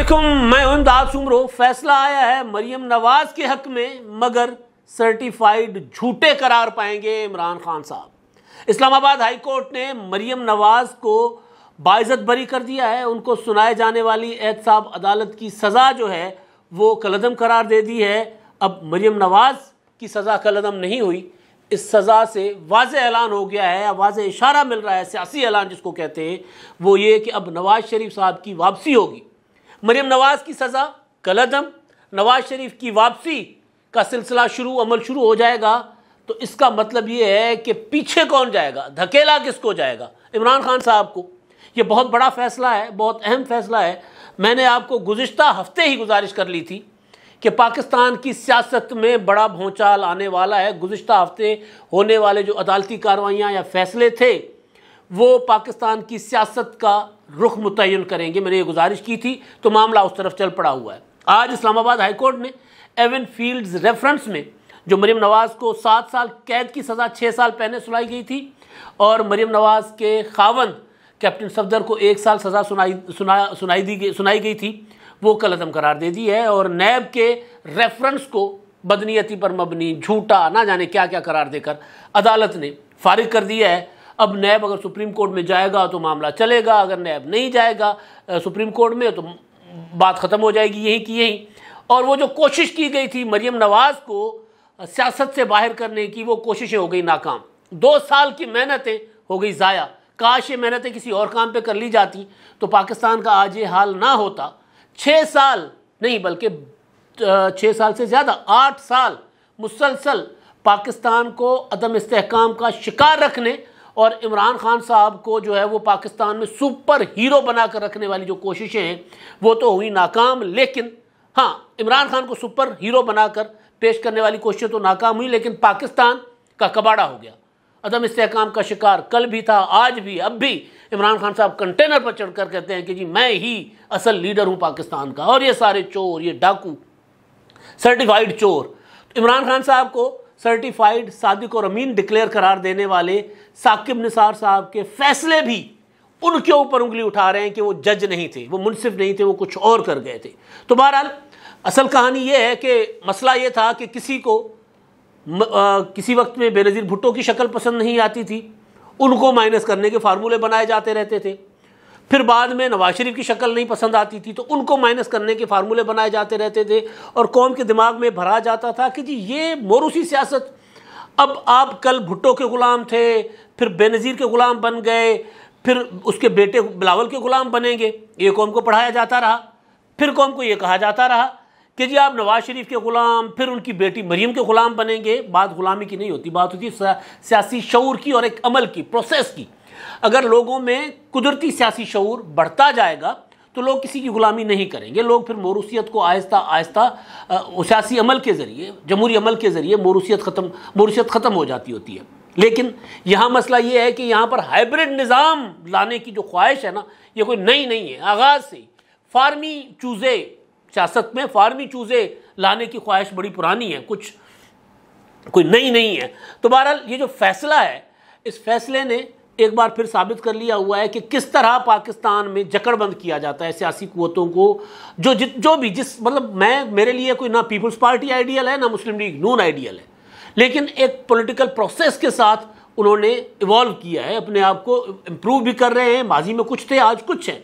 असलकुम मैं इमदाद सुमरो फैसला आया है मरियम नवाज के हक में मगर सर्टिफाइड झूठे करार पाएंगे इमरान खान साहब इस्लामाबाद हाई कोर्ट ने मरियम नवाज को बाइज़त बरी कर दिया है उनको सुनाए जाने वाली एहतसाब अदालत की सज़ा जो है वो कलदम करार दे दी है अब मरियम नवाज की सज़ा कलदम नहीं हुई इस सज़ा से वाज ऐलान हो गया है वाज इशारा मिल रहा है सियासी ऐलान जिसको कहते हैं वो ये कि अब नवाज शरीफ साहब की वापसी होगी मरीम नवाज़ की सज़ा कल अदम नवाज शरीफ की वापसी का सिलसिला शुरू अमल शुरू हो जाएगा तो इसका मतलब ये है कि पीछे कौन जाएगा धकेला किसको जाएगा इमरान खान साहब को ये बहुत बड़ा फैसला है बहुत अहम फैसला है मैंने आपको गुज्त हफ्ते ही गुजारिश कर ली थी कि पाकिस्तान की सियासत में बड़ा भोंचाल आने वाला है गुज्त हफ्ते होने वाले जो अदालती कार्रवाइयाँ या फैसले थे वो पाकिस्तान की सियासत का रुख मुतन करेंगे मैंने ये गुजारिश की थी तो मामला उस तरफ चल पड़ा हुआ है आज इस्लामाबाद हाईकोर्ट ने एवन फील्ड रेफरेंस में जो मरीम नवाज़ को सात साल कैद की सज़ा छः साल पहले सुनाई गई थी और मरीम नवाज़ के खावन कैप्टन सफदर को एक साल सज़ा सुनाई सुना सुनाई दी गई सुनाई गई थी वो कल अदम करार दे दी है और नैब के रेफरेंस को बदनीयती पर मबनी झूठा ना जाने क्या क्या करार देकर अदालत ने फारिग कर दिया है अब नैब अगर सुप्रीम कोर्ट में जाएगा तो मामला चलेगा अगर नैब नहीं जाएगा सुप्रीम कोर्ट में तो बात ख़त्म हो जाएगी यहीं की यहीं और वो जो कोशिश की गई थी मरीम नवाज़ को सियासत से बाहर करने की वो कोशिशें हो गई नाकाम दो साल की मेहनतें हो गई ज़ाया काश ये मेहनतें किसी और काम पे कर ली जाती तो पाकिस्तान का आज ये हाल ना होता छः साल नहीं बल्कि छः साल से ज़्यादा आठ साल मुसलसल पाकिस्तान को अदम इसकाम का शिकार रखने और इमरान खान साहब को जो है वो पाकिस्तान में सुपर हीरो बनाकर रखने वाली जो कोशिशें हैं वो तो हुई नाकाम लेकिन हाँ इमरान खान को सुपर हीरो बनाकर पेश करने वाली कोशिशें तो नाकाम हुई लेकिन पाकिस्तान का कबाड़ा हो गया अदम इसकाम का शिकार कल भी था आज भी अब भी इमरान खान साहब कंटेनर पर चढ़कर कहते हैं कि जी मैं ही असल लीडर हूँ पाकिस्तान का और ये सारे चोर ये डाकू सर्टिफाइड चोर इमरान खान साहब को सर्टिफाइड सादिक और अमीन डिक्लेयर करार देने वाले साकिब निसार साहब के फैसले भी उनके ऊपर उंगली उठा रहे हैं कि वो जज नहीं थे वो मुनसिफ नहीं थे वो कुछ और कर गए थे तो बहरहाल असल कहानी ये है कि मसला ये था कि किसी को म, आ, किसी वक्त में बेनज़ीर भुट्टो की शक्ल पसंद नहीं आती थी उनको माइनस करने के फार्मूले बनाए जाते रहते थे फिर बाद में नवाज शरीफ की शक्ल नहीं पसंद आती थी तो उनको माइनस करने के फार्मूले बनाए जाते रहते थे और कौम के दिमाग में भरा जाता था कि जी ये मोरूसी सियासत अब आप कल भुट्टो के ग़ुलाम थे फिर बेनज़ीर के ग़ुलाम बन गए फिर उसके बेटे बिलावल के ग़ुलाम बनेंगे ये कौम को पढ़ाया जाता रहा फिर कौम को ये कहा जाता रहा कि जी आप नवाज़ शरीफ के ग़ुलाम फिर उनकी बेटी मरीम के ग़ुलाम बनेंगे बात ग़ुलामी की नहीं होती बात होती सियासी शौर की और एक अमल की प्रोसेस की अगर लोगों में कुदरती सियासी शूर बढ़ता जाएगा तो लोग किसी की गुलामी नहीं करेंगे लोग फिर मोरूसीत को आहिस्ता आहिस्ता सियासी अमल के ज़रिए जमहूरी अमल के ज़रिए मोरूसीत ख़त्म मोरूसीत ख़त्म हो जाती होती है लेकिन यहाँ मसला ये है कि यहाँ पर हाइब्रिड निज़ाम लाने की जो ख्वाहिश है ना ये कोई नई नहीं है आगाज़ से फार्मी चूज़े सियासत में फार्मी चूज़े लाने की ख्वाहिश बड़ी पुरानी है कुछ कोई नई नहीं है तो बहरहाल ये जो फैसला है इस फैसले ने एक बार फिर साबित कर लिया हुआ है कि किस तरह पाकिस्तान में जकड़बंद किया जाता है सियासी कुतों को जो जित जो भी जिस मतलब मैं मेरे लिए कोई ना पीपल्स पार्टी आइडियल है ना मुस्लिम लीग नून आइडियल है लेकिन एक पॉलिटिकल प्रोसेस के साथ उन्होंने इवॉल्व किया है अपने आप को इम्प्रूव भी कर रहे हैं माजी में कुछ थे आज कुछ हैं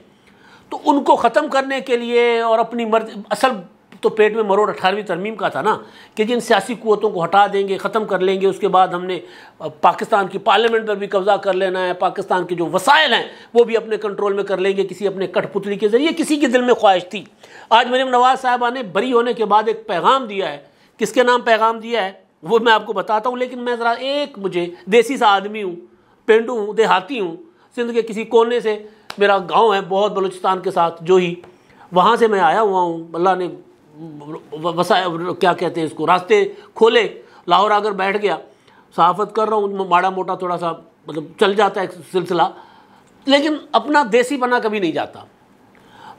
तो उनको ख़त्म करने के लिए और अपनी मर्जी असल तो पेट में मरोड़ अठारहवीं तरमीम का था ना कि जिन सियासी कुतों को हटा देंगे ख़त्म कर लेंगे उसके बाद हमने पाकिस्तान की पार्लियामेंट पर भी कब्ज़ा कर लेना है पाकिस्तान के जो वसायल हैं वो भी अपने कंट्रोल में कर लेंगे किसी अपने कठपुतली के ज़रिए किसी के दिल में ख्वाहिश थी आज मरीम नवाज़ साहबा ने बरी होने के बाद एक पैगाम दिया है किसके नाम पैगाम दिया है वो मैं आपको बताता हूँ लेकिन मैं ज़रा एक मुझे देसी सा आदमी हूँ पेंडू हूँ देहाती हूँ सिंध के किसी कोने से मेरा गाँव है बहुत बलूचिस्तान के साथ जो ही वहाँ से मैं आया हुआ हूँ अल्लाह ने वसा क्या कहते हैं इसको रास्ते खोले लाहौर आकर बैठ गया सहाफत कर रहा हूँ माड़ा मोटा थोड़ा सा मतलब चल जाता है सिलसिला लेकिन अपना देसी बना कभी नहीं जाता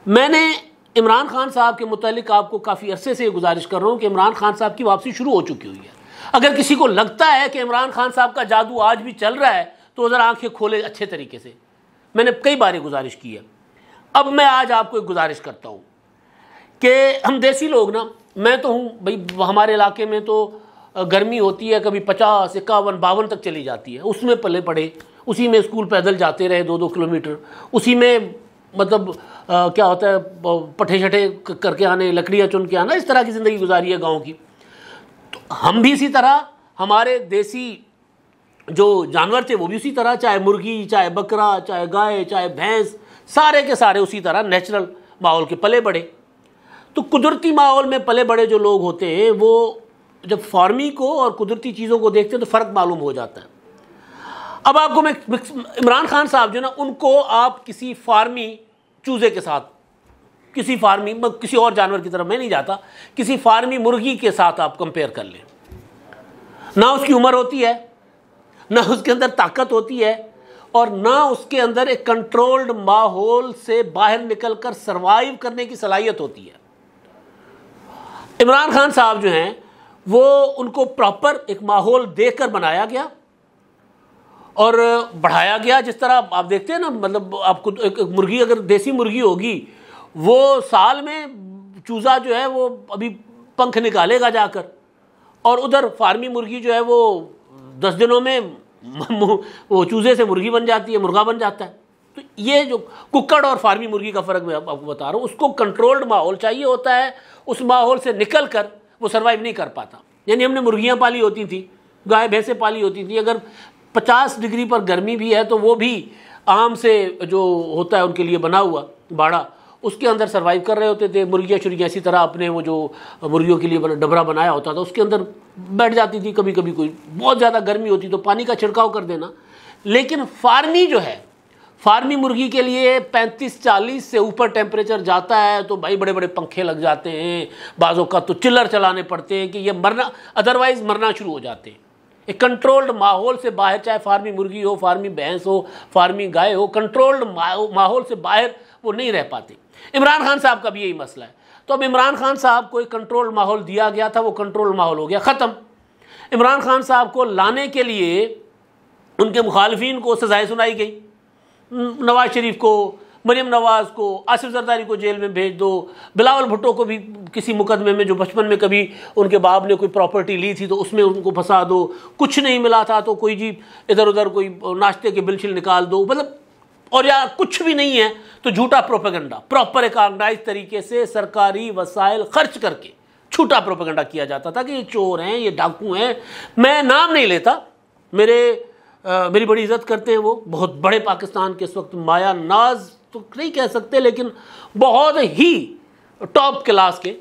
मैंने इमरान खान साहब के मुतलिक आपको काफ़ी अरसे से गुजारिश कर रहा हूँ कि इमरान खान साहब की वापसी शुरू हो चुकी हुई है अगर किसी को लगता है कि इमरान खान साहब का जादू आज भी चल रहा है तो ज़रा आँखें खोले अच्छे तरीके से मैंने कई बार गुजारिश की है अब मैं आज आपको एक गुजारिश करता हूँ कि हम देसी लोग ना मैं तो हूँ भाई हमारे इलाके में तो गर्मी होती है कभी पचास इक्यावन बावन तक चली जाती है उसमें पले पड़े उसी में स्कूल पैदल जाते रहे दो दो किलोमीटर उसी में मतलब आ, क्या होता है पटे छठे करके आने लकड़ियाँ चुन के आना इस तरह की ज़िंदगी गुजारी है गाँव की तो हम भी इसी तरह हमारे देसी जो जानवर थे वो भी उसी तरह चाहे मुर्गी चाहे बकरा चाहे गाय चाहे भैंस सारे के सारे उसी तरह नेचुरल माहौल के पले बढ़े तो कुदरती माहौल में पले बड़े जो लोग होते हैं वो जब फार्मी को और कुदरती चीज़ों को देखते हैं तो फ़र्क मालूम हो जाता है अब आपको मैं इमरान खान साहब जो ना उनको आप किसी फार्मी चूज़े के साथ किसी फार्मी किसी और जानवर की तरफ मैं नहीं जाता किसी फार्मी मुर्गी के साथ आप कंपेयर कर लें ना उसकी उम्र होती है ना उसके अंदर ताकत होती है और ना उसके अंदर एक कंट्रोल्ड माहौल से बाहर निकलकर सरवाइव करने की सलाहियत होती है इमरान खान साहब जो हैं वो उनको प्रॉपर एक माहौल देकर बनाया गया और बढ़ाया गया जिस तरह आप देखते हैं ना मतलब आपको एक, एक मुर्गी अगर देसी मुर्गी होगी वो साल में चूज़ा जो है वो अभी पंख निकालेगा जाकर और उधर फार्मी मुर्गी जो है वो दस दिनों में वो चूज़े से मुर्गी बन जाती है मुर्गा बन जाता है तो ये जो कुकड़ और फार्मी मुर्गी का फ़र्क मैं आपको बता रहा हूँ उसको कंट्रोल्ड माहौल चाहिए होता है उस माहौल से निकल कर वो सर्वाइव नहीं कर पाता यानी हमने मुर्गियाँ पाली होती थी गाय भैंसें पाली होती थी अगर पचास डिग्री पर गर्मी भी है तो वो भी आम से जो होता है उनके लिए बना हुआ बाड़ा उसके अंदर सर्वाइव कर रहे होते थे मुर्गियाँ शुर्गियाँ इसी तरह अपने वो जो मुर्गियों के लिए डबरा बनाया होता था उसके अंदर बैठ जाती थी कभी कभी कोई बहुत ज़्यादा गर्मी होती तो पानी का छिड़काव कर देना लेकिन फार्मी जो है फार्मी मुर्गी के लिए 35-40 से ऊपर टेम्परेचर जाता है तो भाई बड़े बड़े पंखे लग जाते हैं बाज़ों का तो चिल्लर चलाने पड़ते हैं कि ये मरना अदरवाइज़ मरना शुरू हो जाते हैं एक कंट्रोल्ड माहौल से बाहर चाहे फार्मी मुर्गी हो फार्मी भैंस हो फार्मी गाय हो कंट्रोल्ड माहौल से बाहर वो नहीं रह पाते इमरान खान साहब का भी यही मसला है तो अब इमरान खान साहब को एक कंट्रोल्ड माहौल दिया गया था वो कंट्रोल्ड माहौल हो गया ख़त्म इमरान खान साहब को लाने के लिए उनके मुखालफी को सजाएँ सुनाई गई नवाज शरीफ को मरीम नवाज़ को आसिफ जरदारी को जेल में भेज दो बिलावल भुट्टो को भी किसी मुकदमे में जो बचपन में कभी उनके बाप ने कोई प्रॉपर्टी ली थी तो उसमें उनको फंसा दो कुछ नहीं मिला था तो कोई जी इधर उधर कोई नाश्ते के बिलशिल निकाल दो मतलब और या कुछ भी नहीं है तो झूठा प्रोपेगेंडा प्रॉपर एक ऑर्गनाइज तरीके से सरकारी वसाइल खर्च करके झूठा प्रोपेगेंडा किया जाता था कि ये चोर हैं ये डाकू हैं मैं नाम नहीं लेता मेरे आ, मेरी बड़ी इज्जत करते हैं वो बहुत बड़े पाकिस्तान के इस वक्त माया नाज तो नहीं कह सकते लेकिन बहुत ही टॉप क्लास के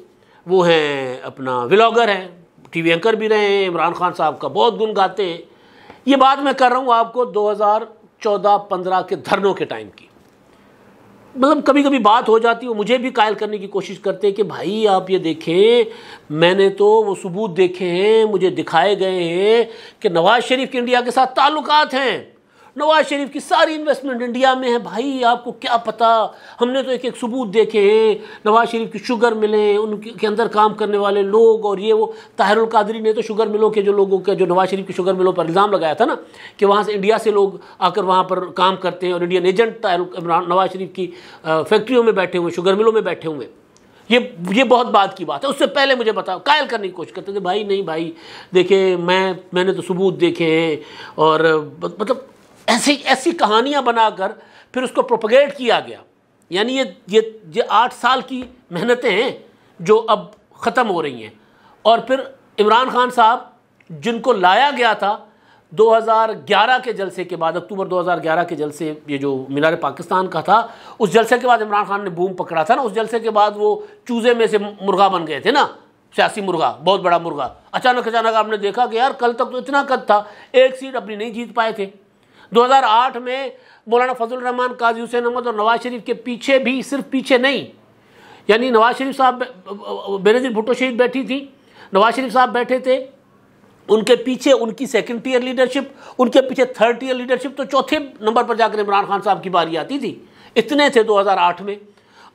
वो हैं अपना व्लागर हैं टीवी एंकर भी रहे हैं इमरान खान साहब का बहुत गुन गाते हैं ये बात मैं कर रहा हूँ आपको 2014-15 के धरनों के टाइम की मतलब कभी कभी बात हो जाती है मुझे भी कायल करने की कोशिश करते हैं कि भाई आप ये देखें मैंने तो वो सबूत देखे हैं मुझे दिखाए गए हैं कि नवाज़ शरीफ के इंडिया के साथ ताल्लुकात हैं नवाज शरीफ की सारी इन्वेस्टमेंट इंडिया में है भाई आपको क्या पता हमने तो एक एक सबूत देखे हैं नवाज शरीफ की शुगर मिलें उनके के अंदर काम करने वाले लोग और ये वो ताहरुल कादरी ने तो शुगर मिलों के जो लोगों के जो नवाज शरीफ की शुगर मिलों पर इल्ज़ाम लगाया था ना कि वहाँ से इंडिया से लोग आकर वहाँ पर काम करते हैं और इंडियन एजेंट इमरान नवाज शरीफ की फैक्ट्रियों में बैठे हुए शुगर मिलों में बैठे हुए ये ये बहुत बात की बात है उससे पहले मुझे बताओ कायल करने की कोशिश करते थे भाई नहीं भाई देखे मैं मैंने तो सबूत देखे हैं और मतलब ऐसी ऐसी कहानियाँ बनाकर फिर उसको प्रोपगेट किया गया यानी ये ये ये आठ साल की मेहनतें हैं जो अब ख़त्म हो रही हैं और फिर इमरान खान साहब जिनको लाया गया था 2011 के जलसे के बाद अक्टूबर 2011 के जलसे ये जो मीनार पाकिस्तान का था उस जलसे के बाद इमरान खान ने बूम पकड़ा था ना उस जलसे के बाद वो चूजे में से मुर्गा बन गए थे ना सियासी मुर्गा बहुत बड़ा मुर्गा अचानक अचानक आपने देखा कि यार कल तक तो इतना कद था एक सीट अपनी नहीं जीत पाए थे 2008 में मौलाना फजल रहमान काजी हुसैन अहमद और नवाज शरीफ के पीछे भी सिर्फ पीछे नहीं यानी नवाज शरीफ साहब बेनजी भुट्टो शरीफ बैठी थी नवाज शरीफ साहब बैठे थे उनके पीछे उनकी सेकेंड टीयर लीडरशिप उनके पीछे थर्ड टीयर लीडरशिप तो चौथे नंबर पर जाकर इमरान खान साहब की बारी आती थी इतने थे 2008 में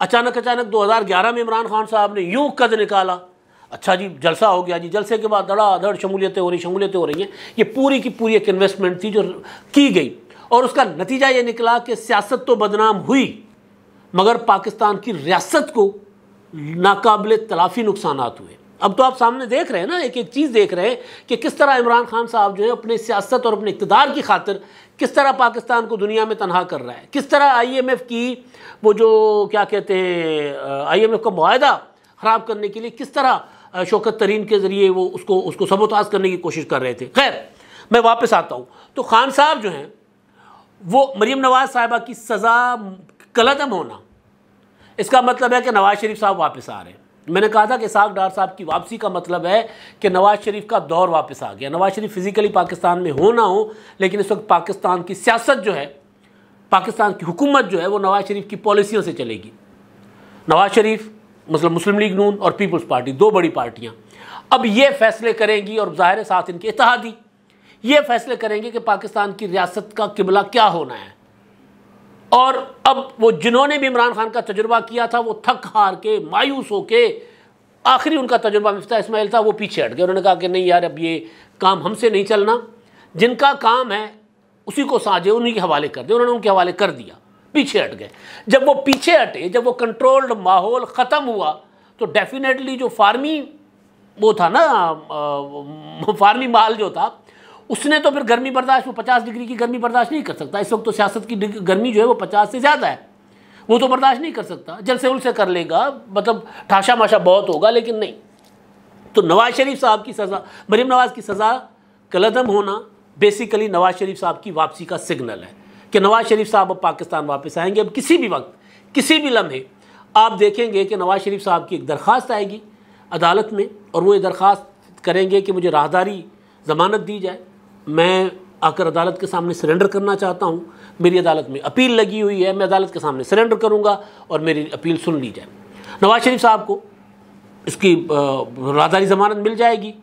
अचानक अचानक 2011 में इमरान खान साहब ने यूं कद निकाला अच्छा जी जलसा हो गया जी जलसे के बाद धड़ाधड़ शमूलियतें हो रही शमूलियतें हो रही हैं ये पूरी की पूरी एक इन्वेस्टमेंट थी जो की गई और उसका नतीजा ये निकला कि सियासत तो बदनाम हुई मगर पाकिस्तान की रियासत को नाकबले तलाफी नुकसान हुए अब तो आप सामने देख रहे हैं ना एक एक चीज़ देख रहे हैं कि किस तरह इमरान खान साहब जो है अपने सियासत और अपने इकतदार की खातिर किस तरह पाकिस्तान को दुनिया में तनहा कर रहा है किस तरह आईएमएफ की वो जो क्या कहते हैं आईएमएफ का माहदा ख़राब करने के लिए किस तरह शौकत तरीन के ज़रिए वो उसको उसको सबोताज करने की कोशिश कर रहे थे खैर मैं वापस आता हूँ तो खान साहब जो हैं वो मरीम नवाज साहिबा की सज़ा कलदम होना इसका मतलब है कि नवाज शरीफ साहब वापस आ रहे हैं मैंने कहा था कि साग डार साहब की वापसी का मतलब है कि नवाज शरीफ का दौर वापस आ गया नवाज शरीफ फिज़िकली पाकिस्तान में हो ना हो लेकिन इस वक्त पाकिस्तान की सियासत जो है पाकिस्तान की हुकूमत जो है वो नवाज शरीफ की पॉलिसियों से चलेगी नवाज शरीफ मतलब मुस्लिम लीग नून और पीपल्स पार्टी दो बड़ी पार्टियां अब ये फैसले करेंगी और ज़ाहिर साथ इनके इतिहादी ये फैसले करेंगे कि पाकिस्तान की रियासत का किबला क्या होना है और अब वो जिन्होंने भी इमरान खान का तजुर्बा किया था वो थक हार के मायूस होके आखिरी उनका तजुर्बा मिफ्ता इसमाइल था वो पीछे हट गए उन्होंने कहा कि नहीं यार अब ये काम हमसे नहीं चलना जिनका काम है उसी को साझे उन्हीं के हवाले कर दे उन्होंने उनके हवाले कर दिया पीछे हट गए जब वो पीछे हटे जब वो कंट्रोल्ड माहौल ख़त्म हुआ तो डेफिनेटली जो फार्मी वो था ना फार्मी माल जो था उसने तो फिर गर्मी बर्दाश्त वो पचास डिग्री की गर्मी बर्दाश्त नहीं कर सकता इस वक्त तो सियासत की गर्मी जो है वो पचास से ज़्यादा है वो तो बर्दाश्त नहीं कर सकता जल से उलसे कर लेगा मतलब ठाशा माशा बहुत होगा लेकिन नहीं तो नवाज शरीफ साहब की सज़ा मरीम नवाज की सज़ा कलदम होना बेसिकली नवाज शरीफ साहब की वापसी का सिग्नल है कि नवाज शरीफ साहब अब पाकिस्तान वापस आएंगे अब किसी भी वक्त किसी भी लम्हे आप देखेंगे कि नवाज शरीफ साहब की एक दरख्वास्त आएगी अदालत में और वो ये दरख्वास्त करेंगे कि मुझे राहदारी ज़मानत दी जाए मैं आकर अदालत के सामने सरेंडर करना चाहता हूँ मेरी अदालत में अपील लगी हुई है मैं अदालत के सामने सरेंडर करूँगा और मेरी अपील सुन ली जाए नवाज शरीफ साहब को इसकी राहदारी ज़मानत मिल जाएगी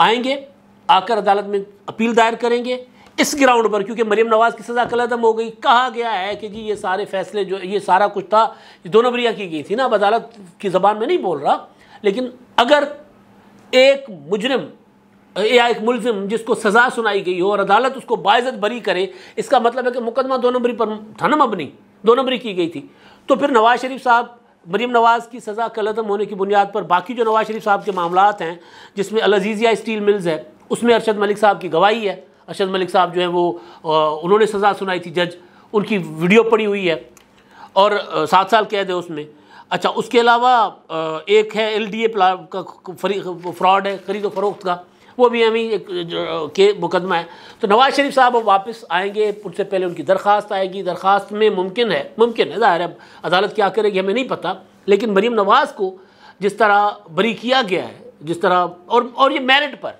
आएंगे आकर अदालत में अपील दायर करेंगे इस ग्राउंड पर क्योंकि मरीम नवाज़ की सज़ा कलदम हो गई कहा गया है कि जी ये सारे फैसले जो ये सारा कुछ था दोनों बरिया की गई थी ना अब अदालत की ज़बान में नहीं बोल रहा लेकिन अगर एक मुजरम या एक मुलजिम जिसको सज़ा सुनाई गई हो और अदालत उसको बाइज़त बरी करे इसका मतलब है कि मुकदमा दो नंबरी पर था ना मबनी दो नंबरी की गई थी तो फिर नवाज़ शरीफ साहब मरीम नवाज़ की सज़ा कलदम होने की बुनियाद पर बाकी जो नवाज़ शरीफ साहब के मामला हैं जिसमें अलजीज़िया स्टील मिल्स है उसमें अरशद मलिक साहब की गवाही है अरशद मलिक साहब जो है वो उन्होंने सज़ा सुनाई थी जज उनकी वीडियो पड़ी हुई है और सात साल कैद है उसमें अच्छा उसके अलावा एक है एल डी ए का फ्रॉड है खरीद व फरोख्त का वो भी हमें एक के मुकदमा है तो नवाज़ शरीफ साहब अब वापस आएंगे उनसे पहले उनकी दरख्वास्त आएगी दरख्वास्त में मुमकिन है मुमकिन है ज़ाहिर है अदालत क्या करेगी हमें नहीं पता लेकिन मरीम नवाज़ को जिस तरह बरी किया गया है जिस तरह और और ये मेरिट पर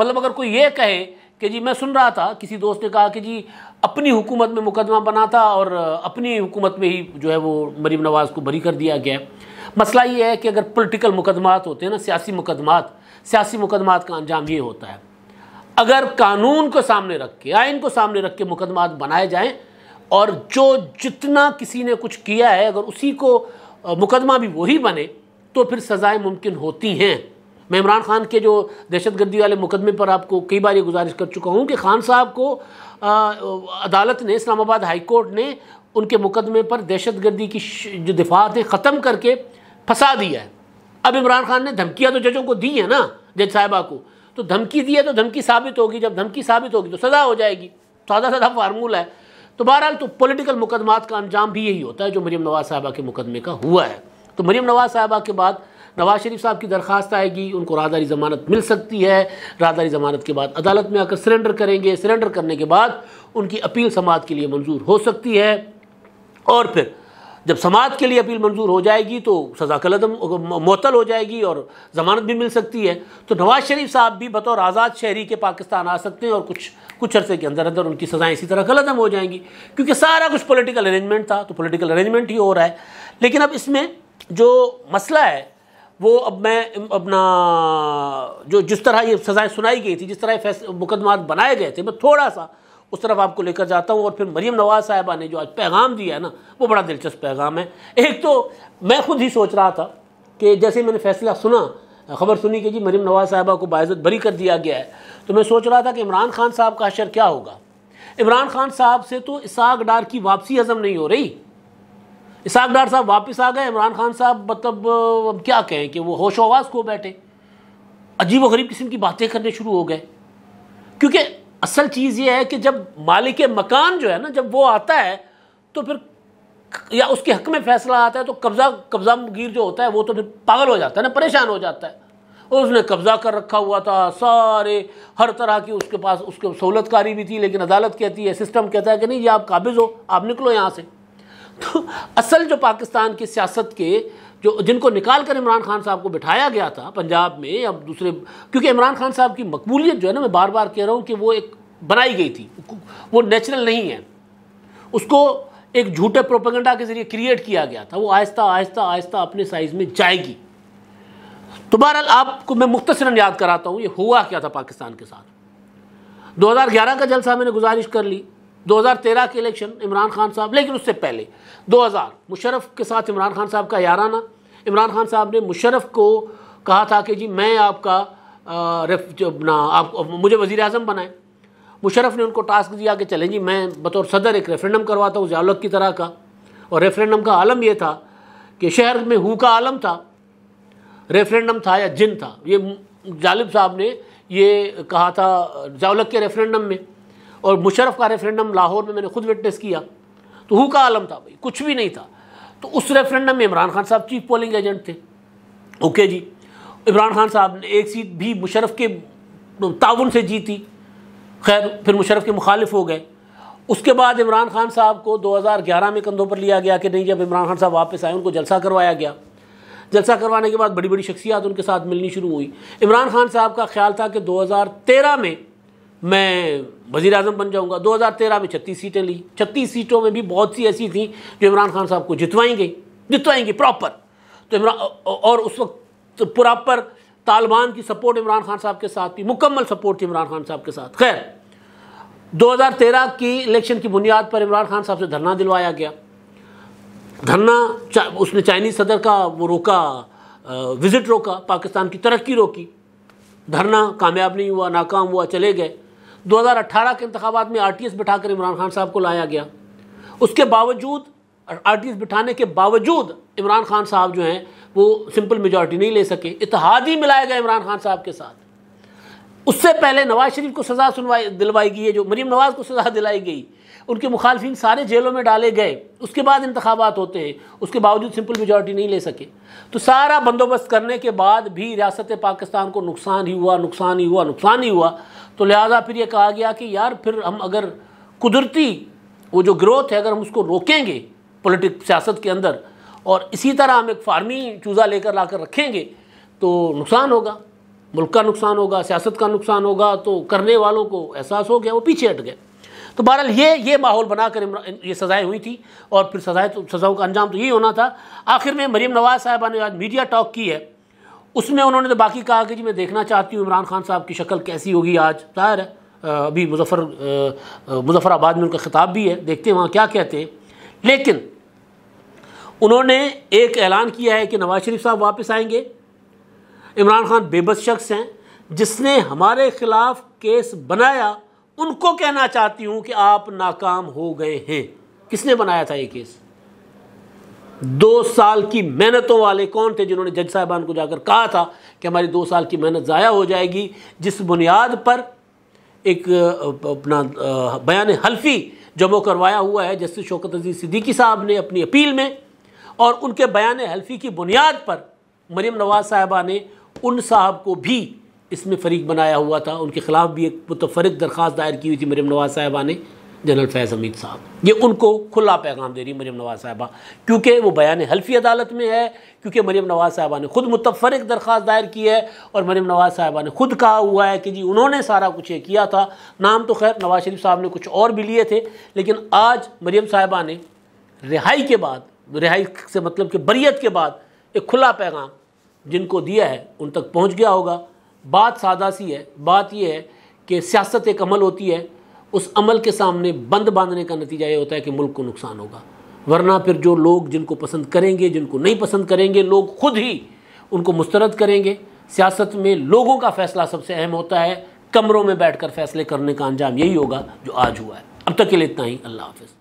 मतलब अगर कोई ये कहे कि जी मैं सुन रहा था किसी दोस्त ने कहा कि जी अपनी हुकूमत में मुकदमा बना था और अपनी हुकूमत में ही जो है वो मरीम नवाज़ को बरी कर दिया गया मसला ये है कि अगर पोलिटिकल मुकदमात होते हैं ना सियासी मुकदमात सियासी मुकदमात का अंजाम ये होता है अगर कानून को सामने रख के आइन को सामने रख के मुकदमात बनाए जाएँ और जो जितना किसी ने कुछ किया है अगर उसी को मुकदमा भी वही बने तो फिर सज़ाएँ मुमकिन होती हैं मैं इमरान खान के जो दहशत गर्दी वाले मुकदमे पर आपको कई बार ये गुजारिश कर चुका हूँ कि खान साहब को आ, अदालत ने इस्लामाबाद हाई कोर्ट ने उनके मुकदमे पर दहशत गर्दी की जो दिफात है ख़त्म करके फंसा दिया है अब इमरान खान ने धमकियाँ तो जजों को दी है ना जज साहिबा को तो धमकी दी है तो धमकी साबित होगी जब धमकी साबित होगी तो सज़ा हो जाएगी सादा सादा फार्मूला है तो बहरहाल तो पॉलिटिकल मुकदमात का अंजाम भी यही होता है जो मरीम नवाज साहबा के मुकदमे का हुआ है तो मरीम नवाज साहबा के बाद नवाज शरीफ साहब की दरख्वास्त आएगी उनको राहदारी ज़मानत मिल सकती है राहदारी ज़मानत के बाद अदालत में आकर सरेंडर करेंगे सरेंडर करने के बाद उनकी अपील समात के लिए मंजूर हो सकती है और फिर जब समाज के लिए अपील मंजूर हो जाएगी तो सजा कलदम मअतल हो जाएगी और ज़मानत भी मिल सकती है तो नवाज़ शरीफ साहब भी बतौर आज़ाद शहरी के पाकिस्तान आ सकते हैं और कुछ कुछ अरसे के अंदर अंदर उनकी सज़ाएँ इसी तरह कलदम हो जाएंगी क्योंकि सारा कुछ पॉलिटिकल अरेंजमेंट था तो पॉलिटिकल अरेंजमेंट ही हो रहा है लेकिन अब इसमें जो मसला है वो अब मैं अपना जो जिस तरह ये सज़ाएं सुनाई गई थी जिस तरह मुकदमा बनाए गए थे मैं थोड़ा सा उस तरफ आपको लेकर जाता हूँ और फिर मरीम नवाज साहिबा ने जो आज पैगाम दिया है ना वो बड़ा दिलचस्प पैगाम है एक तो मैं खुद ही सोच रहा था कि जैसे मैंने फैसला सुना खबर सुनी कि जी मरीम नवाज साहिबा को बाज़त बरी कर दिया गया है तो मैं सोच रहा था कि इमरान खान साहब का अशर क्या होगा इमरान खान साहब से तो इसाक डार की वापसी हजम नहीं हो रही इसाक डार साहब वापस आ गए इमरान खान साहब मतलब अब क्या कहें कि वो होश आवाज़ खो बैठे अजीब गरीब किस्म की बातें करने शुरू हो गए क्योंकि असल चीज़ ये है कि जब मालिक मकान जो है ना जब वो आता है तो फिर या उसके हक में फैसला आता है तो कब्ज़ा कब्ज़ा गिर जो होता है वो तो फिर पागल हो जाता है ना परेशान हो जाता है और उसने कब्ज़ा कर रखा हुआ था सारे हर तरह की उसके पास उसके सहूलतकारी भी थी लेकिन अदालत कहती है सिस्टम कहता है कि नहीं ये आप काबिज़ हो आप निकलो यहाँ से तो असल जो पाकिस्तान की सियासत के जो जिनको निकाल कर इमरान खान साहब को बिठाया गया था पंजाब में या दूसरे क्योंकि इमरान खान साहब की मकबूलियत जो है ना मैं बार बार कह रहा हूँ कि वो एक बनाई गई थी वो नेचुरल नहीं है उसको एक झूठे प्रोपेगेंडा के जरिए क्रिएट किया गया था वो आहिस्ता आहिस्ता आहिस्ता अपने साइज में जाएगी तो बहरहाल आपको मैं मुख्तसरा याद कराता हूँ ये हुआ क्या था पाकिस्तान के साथ 2011 का जलसा मैंने गुजारिश कर ली 2013 के इलेक्शन इमरान खान साहब लेकिन उससे पहले 2000 मुशरफ के साथ इमरान खान साहब का याराना इमरान खान साहब ने मुशरफ को कहा था कि जी मैं आपका रेफ ना आप मुझे वज़ी अजम बनाएं मुशरफ ने उनको टास्क दिया कि चलें जी मैं बतौर सदर एक रेफरेंडम करवाता हूँ ज़ियालत की तरह का और रेफरेंडम का आलम यह था कि शहर में हु का आलम था रेफरेंडम था या जिन था ये जालिब साहब ने ये कहा था जावलक के रेफरेंडम में और मुशरफ का रेफरेंडम लाहौर में मैंने खुद विटनेस किया तो हु का आलम था भाई कुछ भी नहीं था तो उस रेफरेंडम में Imran Khan sahab chief polling agent थे ओके जी इमरान खान साहब ने एक सीट भी मुशरफ के ताउन से जीती खैर फिर मुशरफ के मुखालिफ हो गए उसके बाद इमरान खान साहब को 2011 में कंधों पर लिया गया कि नहीं जब इमरान खान साहब वापस आए उनको जलसा करवाया गया जलसा करवाने के बाद बड़ी बड़ी शख्सियात उनके साथ मिलनी शुरू हुई इमरान खान साहब का ख्याल था कि 2013 में मैं वजीर अजम बन जाऊंगा 2013 में छत्तीस सीटें ली छत्तीस सीटों में भी बहुत सी ऐसी थी जो इमरान खान साहब को जितवाई गई प्रॉपर तो इमरान और उस वक्त प्रॉपर तो तालिबान की सपोर्ट इमरान खान साहब के साथ थी मुकम्मल सपोर्ट थी इमरान खान साहब के साथ खैर 2013 की इलेक्शन की बुनियाद पर इमरान खान साहब से धरना दिलवाया गया धरना चा, उसने चाइनीज सदर का वो रोका विज़िट रोका पाकिस्तान की तरक्की रोकी धरना कामयाब नहीं हुआ नाकाम हुआ चले गए 2018 के इंतबात में आरटीएस बिठाकर इमरान खान साहब को लाया गया उसके बावजूद आरटीएस बिठाने के बावजूद इमरान खान साहब जो हैं वो सिंपल मेजॉरिटी नहीं ले सके इतिहाद ही मिलाया गया इमरान खान साहब के साथ उससे पहले नवाज शरीफ को सज़ा सुनवाई दिलवाई गई है जो मरीम नवाज को सज़ा दिलाई गई उनके मुखालफी सारे जेलों में डाले गए उसके बाद इंतबात होते हैं उसके बावजूद सिंपल मेजॉरिटी नहीं ले सके तो सारा बंदोबस्त करने के बाद भी रियासत पाकिस्तान को नुकसान ही हुआ नुकसान ही हुआ नुकसान ही हुआ तो लिहाजा फिर ये कहा गया कि यार फिर हम अगर कुदरती वो जो ग्रोथ है अगर हम उसको रोकेंगे पोलिटिक सियासत के अंदर और इसी तरह हम एक फार्मी चूज़ा लेकर ला कर रखेंगे तो नुकसान होगा मुल्क का नुकसान होगा सियासत का नुकसान होगा तो करने वालों को एहसास हो गया वो पीछे हट गए तो बहरहाल ये ये माहौल बनाकर ये सज़ाएँ हुई थी और फिर सजाएं तो सज़ाओं का अंजाम तो यही होना था आखिर में मरीम नवाज़ साहबा ने आज मीडिया टॉक की है उसमें उन्होंने तो बाकी कहा कि जी मैं देखना चाहती हूँ इमरान खान साहब की शक्ल कैसी होगी आज जाहिर है अभी मुजफ्फर आबाद में उनका खिताब भी है देखते हैं वहाँ क्या कहते हैं लेकिन उन्होंने एक ऐलान किया है कि नवाज शरीफ साहब वापस आएंगे इमरान खान बेबस शख्स हैं जिसने हमारे ख़िलाफ़ केस बनाया उनको कहना चाहती हूँ कि आप नाकाम हो गए हैं किसने बनाया था ये केस दो साल की मेहनतों वाले कौन थे जिन्होंने जज साहबान को जाकर कहा था कि हमारी दो साल की मेहनत ज़ाया हो जाएगी जिस बुनियाद पर एक अपना बयान हल्फी जमो करवाया हुआ है जस्टिस शौकत अजीज सिद्दीकी साहब ने अपनी अपील में और उनके बयान हल्फी की बुनियाद पर मरीम नवाज साहबा ने उन साहब को भी इसमें फरीक बनाया हुआ था उनके ख़िलाफ़ भी एक मुतफरक दरख्वास्त दायर की हुई थी मरीम नवाज साहिबा ने जनरल फैज़ हमीद साहब ये उनको खुला पैगाम दे रही मरीम नवाज साहिबा क्योंकि वो बयान हल्फी अदालत में है क्योंकि मरीम नवाज साहिबा ने खुद मुतफरक दरख्वास्त दायर की है और मरीम नवाज साहिबा ने खुद कहा हुआ है कि जी उन्होंने सारा कुछ ये किया था नाम तो खैर नवाज शरीफ साहब ने कुछ और भी लिए थे लेकिन आज मरियम साहिबा ने रिहाई के बाद रिहाई से मतलब कि बरीत के बाद एक खुला पैगाम जिनको दिया है उन तक पहुँच गया होगा बात सादा सी है बात यह है कि सियासत एक अमल होती है उस अमल के सामने बंद बांधने का नतीजा ये होता है कि मुल्क को नुकसान होगा वरना फिर जो लोग जिनको पसंद करेंगे जिनको नहीं पसंद करेंगे लोग खुद ही उनको मुस्तरद करेंगे सियासत में लोगों का फैसला सबसे अहम होता है कमरों में बैठकर फैसले करने का अंजाम यही होगा जो आज हुआ है अब तक के लिए इतना ही अल्लाह हाफिज़